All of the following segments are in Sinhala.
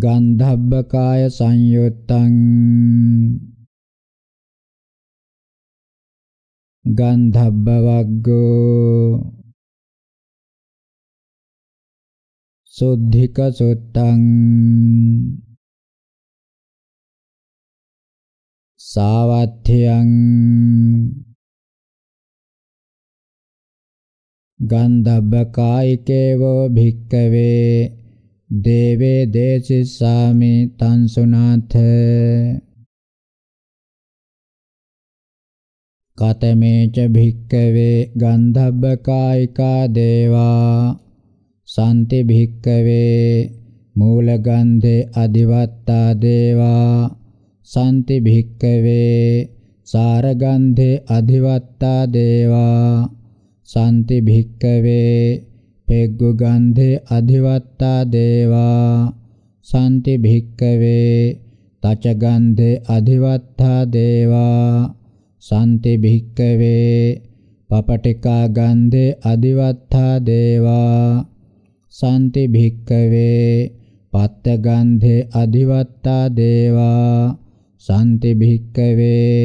ගන්ධබ්බකාය සංයුත්තං ගන්ධබ්බ වග්ගෝ සුද්ධික සුත්තං සාවත්ථ්‍යං ගන්ධබ්බ කායිකේව භික්කවේ දේවේ දේසිස්සාමි තං සුනාථ කතමේච භික්කවේ ගන්ධබ්බ කායිකා දේවා සම්ති භික්කවේ මූල ගන්ධේ අදිවත්තා දේවා සම්ති භික්කවේ සාර ගන්ධේ අදිවත්තා දේවා සම්ති භික්කවේ පෙග්ගු ගන්ධේ අධිවත්තා දේවා සම්ති භික්කවේ තච ගන්ධේ අධිවත්තා දේවා සම්ති භික්කවේ පපටිකා ගන්ධේ අධිවත්තා දේවා සම්ති භික්කවේ පත්ත ගන්ධේ අධිවත්තා දේවා සම්ති භික්කවේ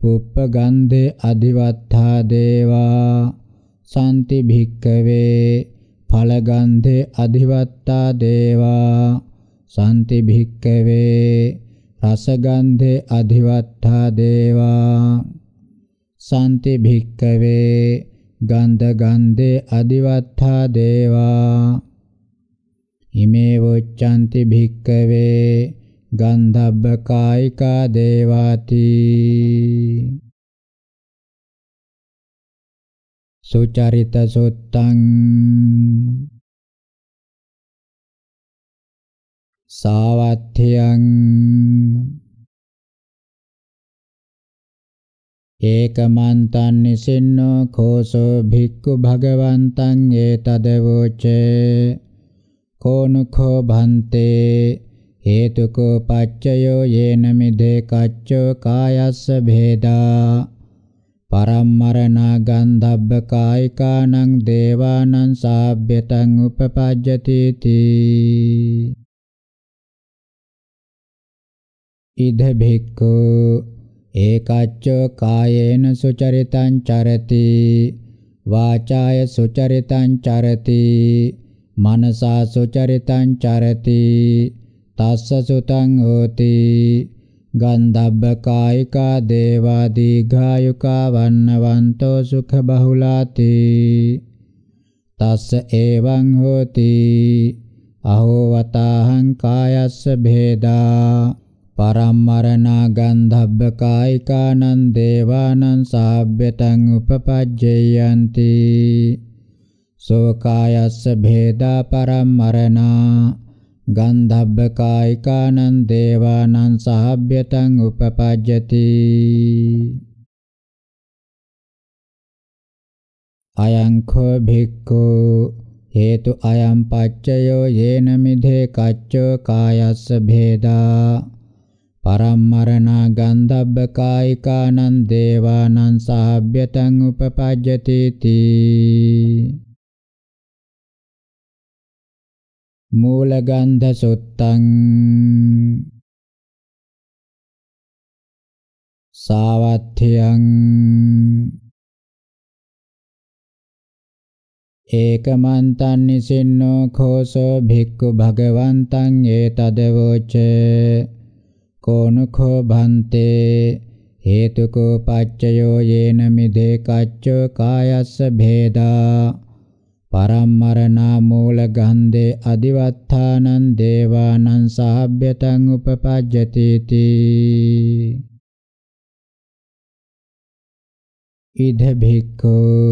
පුප්ප ගන්ධේ අධිවත්තා දේවා සම්ති භික්කවේ ඵලගන්ධේ අධිවත්තා දේවා සම්ති භික්කවේ රසගන්ධේ අධිවත්තා දේවා සම්ති භික්කවේ ගන්ධ ගන්ධේ අධිවත්තා දේවා ඉමේ වොච්ඡන්ති භික්කවේ ගන්ධබ්බ කායිකා දේවාති සුචරිත සුත්තං සාවත්ථ්‍යං ඒකමන්තං නිසින්නෝ කෝසෝ භික්ඛු භගවන්තං ඒතද වෝචේ කෝනුඛෝ භන්තේ හේතුකෝ පච්චයෝ යේන මිදේ කච්චෝ කායස්ස භේදා පරම්මරණා ගන්ධබ්බ කායිකානං දේවානං සාභ්‍යතං උපපජ්ජති තී ඉද භික්ඛු ඒකච්ච කායේන සුචරිතං චරති වාචාය සුචරිතං චරති මනසා සුචරිතං චරති තස්ස සුතං හෝති ගන්ධබ්බකායිකා දේවා දීඝායුකා වන්නවන්තෝ සුඛ බහුලාති තස්ස එවං හෝති අහෝ වතාහං කායස්ස භේදා පරම්මරණා ගන්ධබ්බකායිකානං දේවානං සාභ්‍යතං උපපජ්ජයන්ති සෝකායස්ස භේදා පරම්මරණා ගන්ධබ්බකායිකානං දේවානං සහභ්‍යතං උපපජ්ජති අයං කෝ භික්ඛෝ හේතු අයම් පච්චයෝ යේන මිධේ කච්චෝ කායස්ස භේදා පරම්මරණා ගන්ධබ්බ කායිකානං දේවානං සාභ්‍යතං උපපජ්ජති තී මූලගන්ධ සුත්තං සාවත්ථ්‍යං ඒකමන්තං නිසින්නෝ khෝසෝ භික්ඛු භගවන්තං ඒතදවෝච කෝනුඛෝ භන්තේ හේතුකෝ පච්චයෝ යේන මිදේ කච්චෝ කායස්ස භේදා පරම්මරණා මූල ගන්ධේ අදිවත්තානං දේවානං සහබ්බතං උපපජ්ජති තී ඉද භික්ඛෝ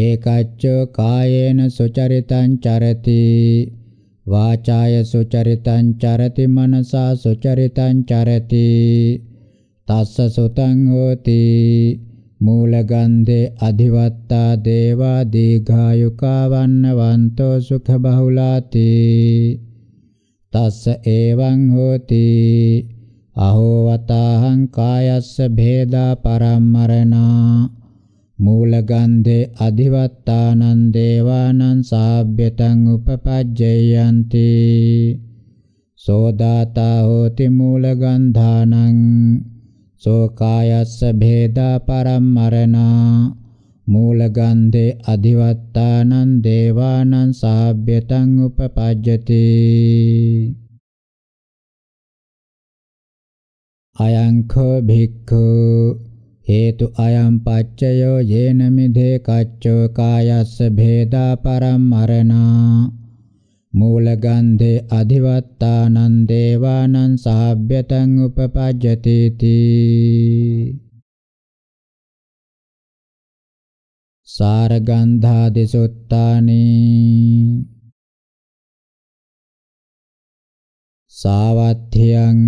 ඒකච්චෝ කායේන සුචරිතං චරති වාචාය සුචරිතං චරති මනසා සුචරිතං චරති තස්ස සුතං හෝති මූලගන්ධේ අධිවත්තා දේවා දීඝායුකා වන්නවන්තෝ සුඛ බහුලාති තස්ස එවං හෝති අහෝ වතාහං කායස්ස භේදා පරම්මරණා මූලගන්ධේ අධිවත්තානං දේවානං සාභ්‍යතං උපපජ්ජයන්ති සෝදාතා හෝති මූලගන්ධානං සෝකායස්ස භේදා පරම්මරණා මූලගන්ධේ අධිවත්තානං දේවානං සාභ්‍යතං උපපජ්ජති අයංඛෝ භික්ඛු හේතු අයම් පච්චයෝ යේන මිදේ කච්චෝ කායස්ස භේදා පරම්මරණා මූලගන්ධේ අධිවත්තානං දේවානං සාභ්‍යතං උපපජ්ජති තී සාරගන්ධාදි සුත්තානි සාවත්ථ්‍යං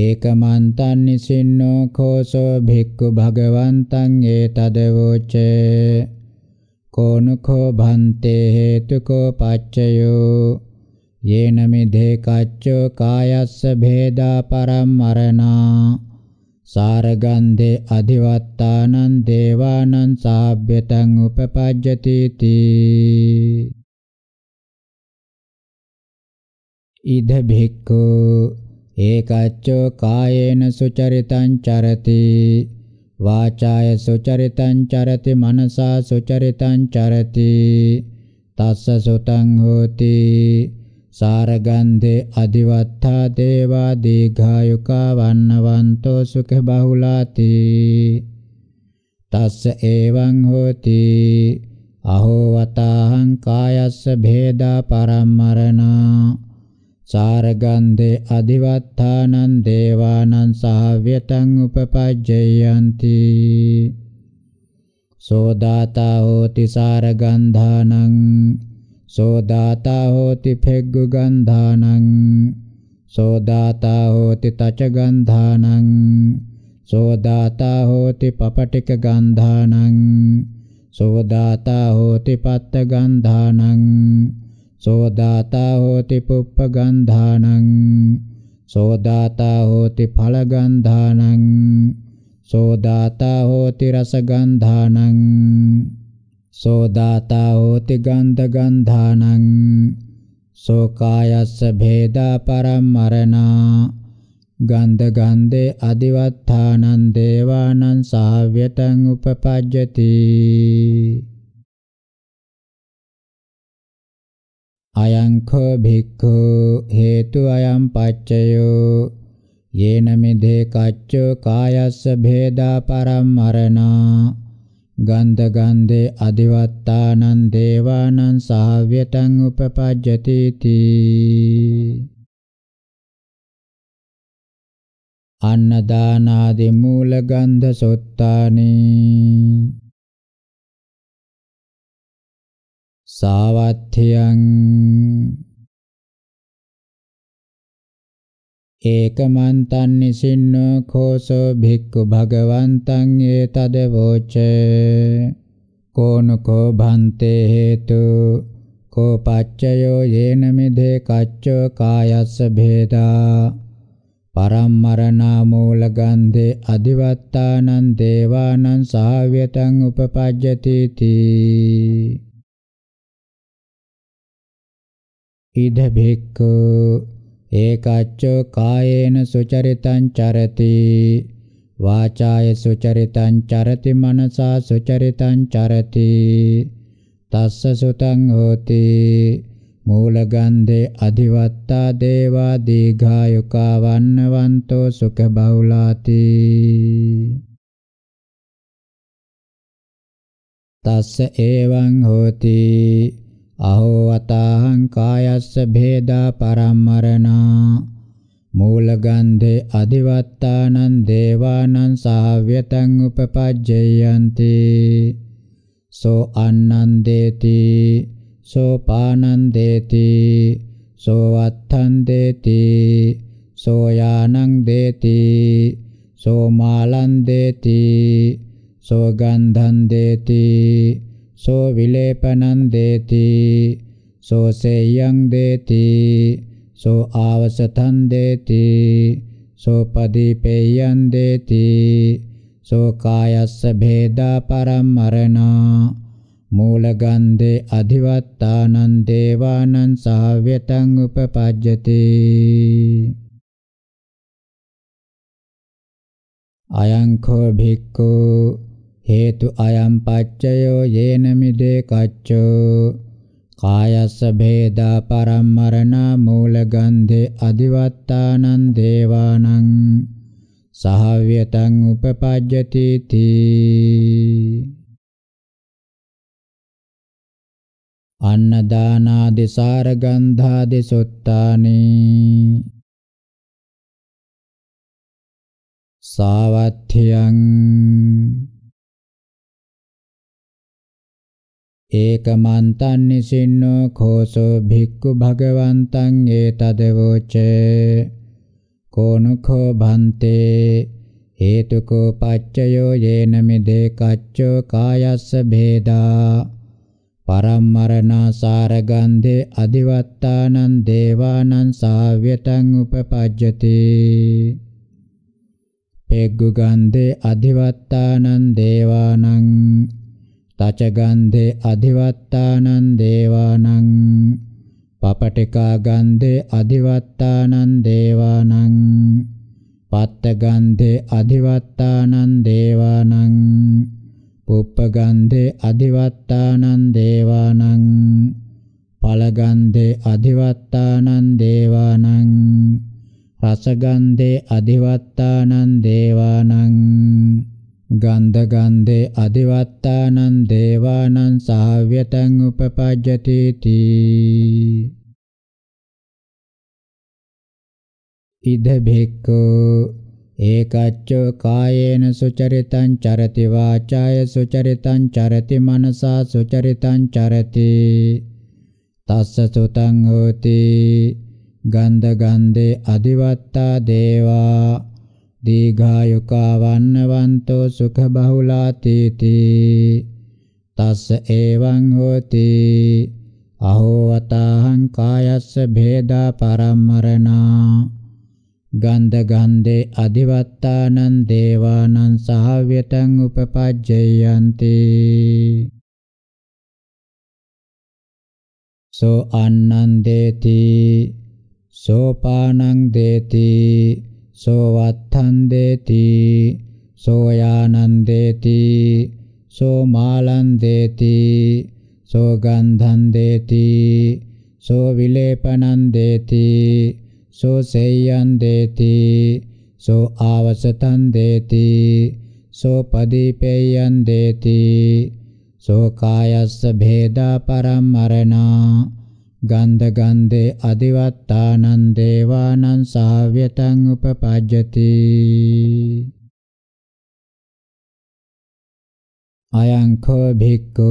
ඒකමන්තං නිසින්නෝ කෝසෝ භික්ඛු භගවන්තං ඒතදවෝචේ කෝනුකෝ භන්තේ හේතුකෝ පච්චයෝ යේන මිදේ කච්චෝ කායස්ස භේදා පරම්මරණා සාරගන්ධේ අධිවත්තානං දේවානං සාභ්‍යතං උපපජ්ජති තී ඉද භික්ඛු ඒකච්චෝ කායේන සුචරිතං චරති වාචාය සුචරිතං චරති මනසා සුචරිතං චරති තස්ස සුතං හෝති සාරගන්ධේ අදිවත්තා දේවා දීඝායුකා වන්නවන්තෝ සුඛ බහුලාති තස්ස එවං හෝති අහෝ වතාහං කායස්ස භේදා පරම්මරණා සාරගන්ධේ අදිවත්තානං දේවානං සහව්‍යතං උපපජ්ජයන්ති සෝදාතා හෝති සාරගන්ධානං සෝදාතා හෝති පෙග්ගු ගන්ධානං සෝදාතා හෝති තච ගන්ධානං සෝදාතා හෝති පපටික ගන්ධානං සෝදාතා හෝති පත්ත ගන්ධානං සෝදාතා හෝති පුප්පගන්ධානං සෝදාතා හෝති ඵලගන්ධානං සෝදාතා හෝති රසගන්ධානං සෝදාතා හෝති ගන්ධගන්ධානං සෝකායස්ස භේදා පරම්මරණා ගන්ධ ගන්ධේ අදිවත්තානං දේවානං සාව්‍යතං උපපජ්ජති අයංඛෝ භික්ඛු හේතු අයං පච්චයෝ යේන මිදේ කච්චෝ කායස්ස භේදා පරම්මරණා ගන්ධ ගන්ධේ අදිවත්තානං දේවානං සාව්‍යතං උපපජ්ජති තී අන්න දානාදී මූල ගන්ධ සොත්තානේ සාවත්ථයං ඒකමන්තං නිසින්නෝ කෝසෝ භික්ඛු භගවන්තං ඒතද වෝච කෝනකෝ භන්තේ හේතු කෝ පච්චයෝ යේන මිදේ කච්චෝ කායස්ස භේදා පරම්මරණා මූල ගන්ධේ අදිවත්තානං දේවානං සාව්‍යතං උපපජ්ජති තී ඉද භික්ඛු ඒකච්චෝ කායේන සුචරිතං චරති වාචාය සුචරිතං චරති මනසා සුචරිතං චරති තස්ස සුතං හෝති මූලගන්ධේ අධිවත්තා දේවා දීඝායුකා වන්නවන්තෝ සුඛ බහුලාති තස්ස එවං හෝති අහෝ වතාහං කායස්ස භේදා පරම්මරණා මූලගන්ධේ අදිවත්තානං දේවානං සාහ්‍යතං උපපජ්ජයන්ති සෝ අන්නං දේති සෝ පානං දේති සෝ වත්තං දේති සෝ යානං දේති සෝ මාලං දේති සෝ ගන්ධං දේති සෝ විලේපනං දේති සෝ සේයං දේති සෝ ආවසතං දේති සෝ පදීපේයං දේති සෝ කායස්ස භේදා පරම්මරණා මූලගන්ධේ අධිවත්තානං දේවානං සාව්‍යතං උපපජ්ජති අයං කෝ භික්ඛු හේතු අයම් පච්චයෝ යේන මිදේ කච්චෝ කායස්ස භේදා පරම්මරණා මූලගන්ධේ අදිවත්තානං දේවානං සහව්‍යතං උපපජ්ජති තී අන්නදානාදි සාරගන්ධාදි සොත්තානි සාවත්ථියං ඒකමන්තං නිසින්නෝ කෝසෝ භික්ඛු භගවන්තං ඒතදවෝචේ කෝනුඛෝ භන්තේ හේතුකෝ පච්චයෝ යේන මිදේ කච්චෝ කායස්ස භේදා පරම්මරණාසාර ගන්ධේ අදිවත්තානං දේවානං සාව්‍යතං උපපජ්ජති පෙග්ගු ගන්ධේ අදිවත්තානං දේවානං තචගන්ධේ අධිවත්තානං දේවානං පපටිකා ගන්ධේ අධිවත්තානං දේවානං පත්ත ගන්ධේ අධිවත්තානං දේවානං පුප්ප ගන්ධේ අධිවත්තානං දේවානං ඵල ගන්ධේ අධිවත්තානං දේවානං රස ගන්ධේ අධිවත්තානං දේවානං ගන්ධගන්ධේ අදිවත්තානං දේවානං සාව්‍යතං උපපජ්ජති තී ඉද භික්ඛෝ ඒකච්චෝ කායේන සුචරිතං චරති වාචාය සුචරිතං චරති මනසා සුචරිතං චරති තස්ස සුතං හෝති ගන්ධ ගන්ධේ අදිවත්තා දේවා දීඝායුකා වන්නවන්තෝ සුඛ බහුලාතීති තස්ස එවං හෝති අහෝ වතාහං කායස්ස භේදා පරම්මරණා ගන්ධ ගන්ධේ අදිවත්තානං දේවානං සහව්‍යතං උපපජ්ජයන්ති සෝ අන්නං දේති සෝපානං දේති සෝ වත්තන්දේති සෝ යානන්දේති සෝ මාලන්දේති සෝ ගන්ධන්දේති සෝ විලේපනන්දේති සෝ සේයන්දේති සෝ ආවසතන්දේති සෝ පදීපේයන්දේති සෝ කායස්ස භේදා පරම්මරණා ගන්ධගන්ධේ අදිවත්තානං දේවානං සාව්‍යතං උපපජ්ජති අයං කෝ භික්ඛු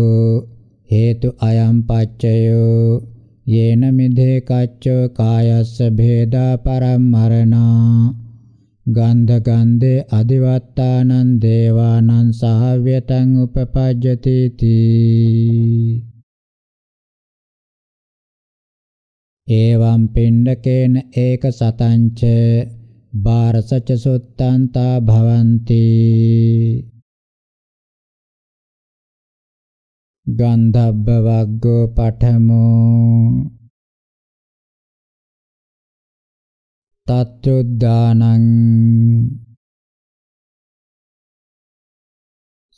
හේතු අයං පච්චයෝ යේන මිදේ කච්චෝ කායස්ස භේදා පරම්මරණා ගන්ධගන්ධේ අදිවත්තානං දේවානං සාව්‍යතං උපපජ්ජති තී एवं पिण्डकेन एकशतं च बारस च सुत्तन्ता भवन्ति गन्धब्बवग्गो पठमो तत्रुद्दानम्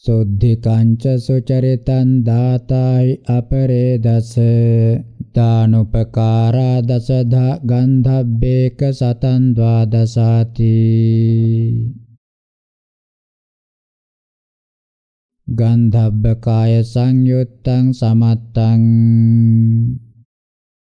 සුද්ධිකංච සුචරිතං දාතායි අපරේදස දානුපකාරා දසදා ගන්ධබ්බේක සතන් ද්වාදසාති ගන්ධබ්බ කාය සංයුත්තං සමත්තං